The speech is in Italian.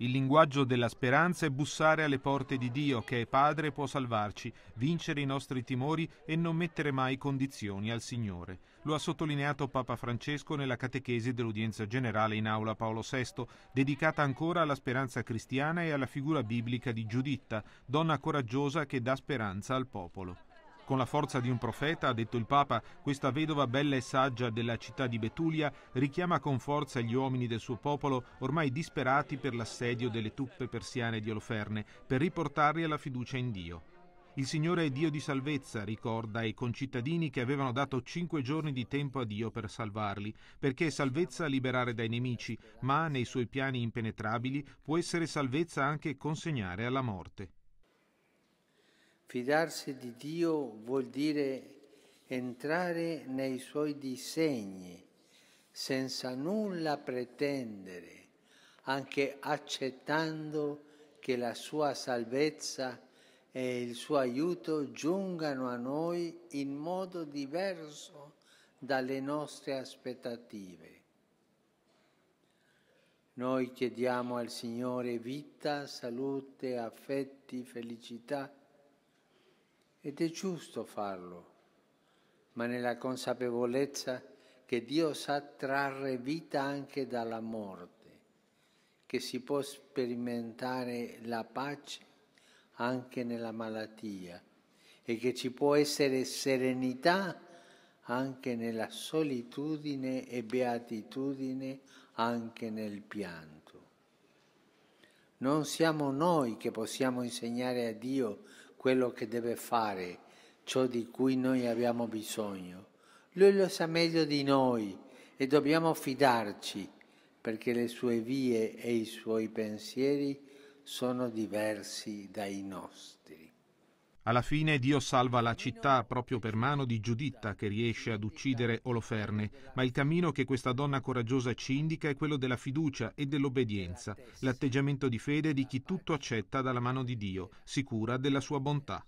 Il linguaggio della speranza è bussare alle porte di Dio che è Padre e può salvarci, vincere i nostri timori e non mettere mai condizioni al Signore. Lo ha sottolineato Papa Francesco nella catechesi dell'udienza generale in aula Paolo VI, dedicata ancora alla speranza cristiana e alla figura biblica di Giuditta, donna coraggiosa che dà speranza al popolo. Con la forza di un profeta, ha detto il Papa, questa vedova bella e saggia della città di Betulia richiama con forza gli uomini del suo popolo ormai disperati per l'assedio delle truppe persiane di Oloferne, per riportarli alla fiducia in Dio. Il Signore è Dio di salvezza, ricorda ai concittadini che avevano dato cinque giorni di tempo a Dio per salvarli, perché è salvezza liberare dai nemici, ma nei suoi piani impenetrabili può essere salvezza anche consegnare alla morte. Fidarsi di Dio vuol dire entrare nei suoi disegni senza nulla pretendere, anche accettando che la sua salvezza e il suo aiuto giungano a noi in modo diverso dalle nostre aspettative. Noi chiediamo al Signore vita, salute, affetti, felicità ed è giusto farlo, ma nella consapevolezza che Dio sa trarre vita anche dalla morte, che si può sperimentare la pace anche nella malattia e che ci può essere serenità anche nella solitudine e beatitudine anche nel pianto. Non siamo noi che possiamo insegnare a Dio quello che deve fare, ciò di cui noi abbiamo bisogno. Lui lo sa meglio di noi e dobbiamo fidarci perché le sue vie e i suoi pensieri sono diversi dai nostri. Alla fine Dio salva la città proprio per mano di Giuditta che riesce ad uccidere Oloferne, ma il cammino che questa donna coraggiosa ci indica è quello della fiducia e dell'obbedienza, l'atteggiamento di fede di chi tutto accetta dalla mano di Dio, sicura della sua bontà.